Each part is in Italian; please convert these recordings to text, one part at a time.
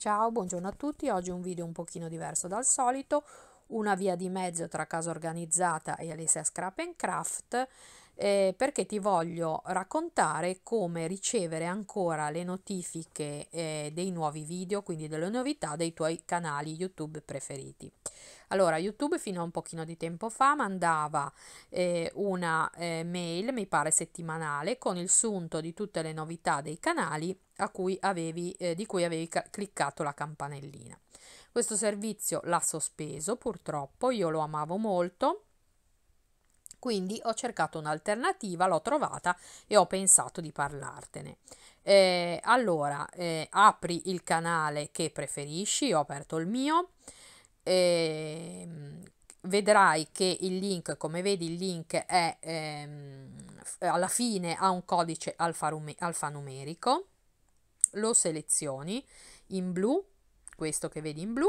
Ciao, buongiorno a tutti, oggi un video un pochino diverso dal solito, una via di mezzo tra casa organizzata e Alessia Scrap and Craft eh, perché ti voglio raccontare come ricevere ancora le notifiche eh, dei nuovi video, quindi delle novità dei tuoi canali YouTube preferiti. Allora, YouTube fino a un pochino di tempo fa mandava eh, una eh, mail, mi pare settimanale, con il sunto di tutte le novità dei canali cui avevi, eh, di cui avevi cliccato la campanellina. Questo servizio l'ha sospeso purtroppo, io lo amavo molto quindi ho cercato un'alternativa, l'ho trovata e ho pensato di parlartene. Eh, allora, eh, apri il canale che preferisci, ho aperto il mio. Eh, vedrai che il link, come vedi il link è ehm, alla fine ha un codice alfanumerico, lo selezioni in blu, questo che vedi in blu,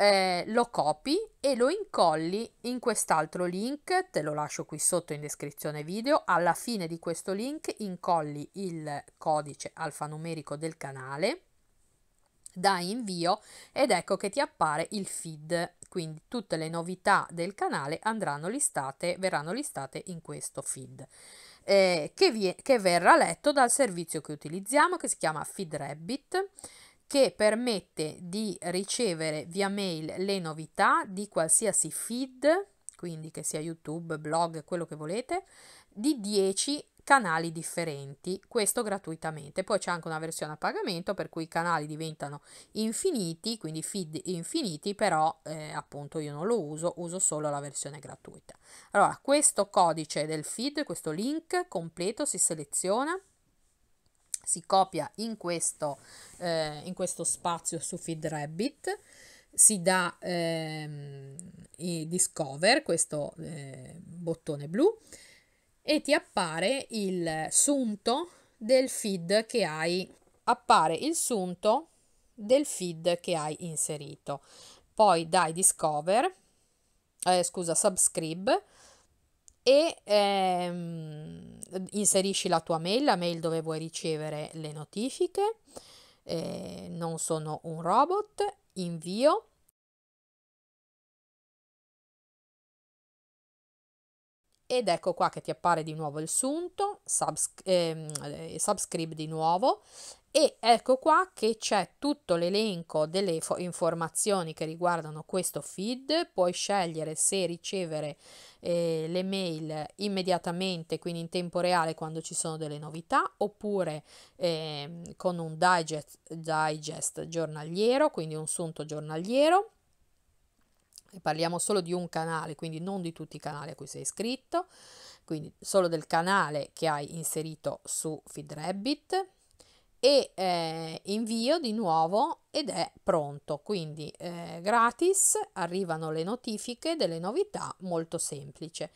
eh, lo copi e lo incolli in quest'altro link, te lo lascio qui sotto in descrizione video, alla fine di questo link incolli il codice alfanumerico del canale, dai invio ed ecco che ti appare il feed, quindi tutte le novità del canale andranno listate, verranno listate in questo feed. Eh, che, vi, che verrà letto dal servizio che utilizziamo che si chiama FeedRabbit che permette di ricevere via mail le novità di qualsiasi feed, quindi che sia YouTube, blog, quello che volete, di 10 canali differenti, questo gratuitamente. Poi c'è anche una versione a pagamento per cui i canali diventano infiniti, quindi feed infiniti, però eh, appunto io non lo uso, uso solo la versione gratuita. Allora, questo codice del feed, questo link completo si seleziona si copia in questo, eh, in questo spazio su FeedRabbit, si dà eh, Discover, questo eh, bottone blu, e ti appare il sunto del feed che hai, appare il sunto del feed che hai inserito. Poi dai Discover, eh, scusa, Subscribe, e ehm, inserisci la tua mail, la mail dove vuoi ricevere le notifiche, eh, non sono un robot, invio ed ecco qua che ti appare di nuovo il sunto, subs- ehm, eh, subscribe di nuovo e ecco qua che c'è tutto l'elenco delle fo- informazioni che riguardano questo feed, puoi scegliere se ricevere eh, le mail immediatamente, quindi in tempo reale quando ci sono delle novità, oppure eh, con un digest, digest giornaliero, quindi un sunto giornaliero parliamo solo di un canale, quindi non di tutti i canali a cui sei iscritto, quindi solo del canale che hai inserito su FeedRabbit e eh, invio di nuovo ed è pronto, quindi eh, gratis arrivano le notifiche delle novità, molto semplice.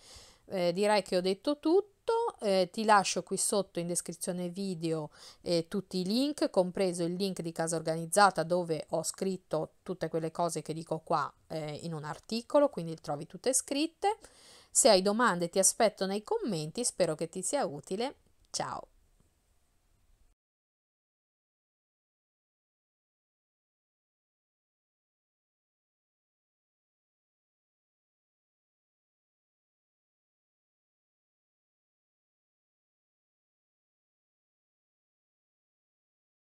Eh, direi che ho detto tutto eh, ti lascio qui sotto in descrizione video eh, tutti i link, compreso il link di casa organizzata dove ho scritto tutte quelle cose che dico qua eh, in un articolo, quindi trovi tutte scritte. Se hai domande ti aspetto nei commenti, spero che ti sia utile. Ciao!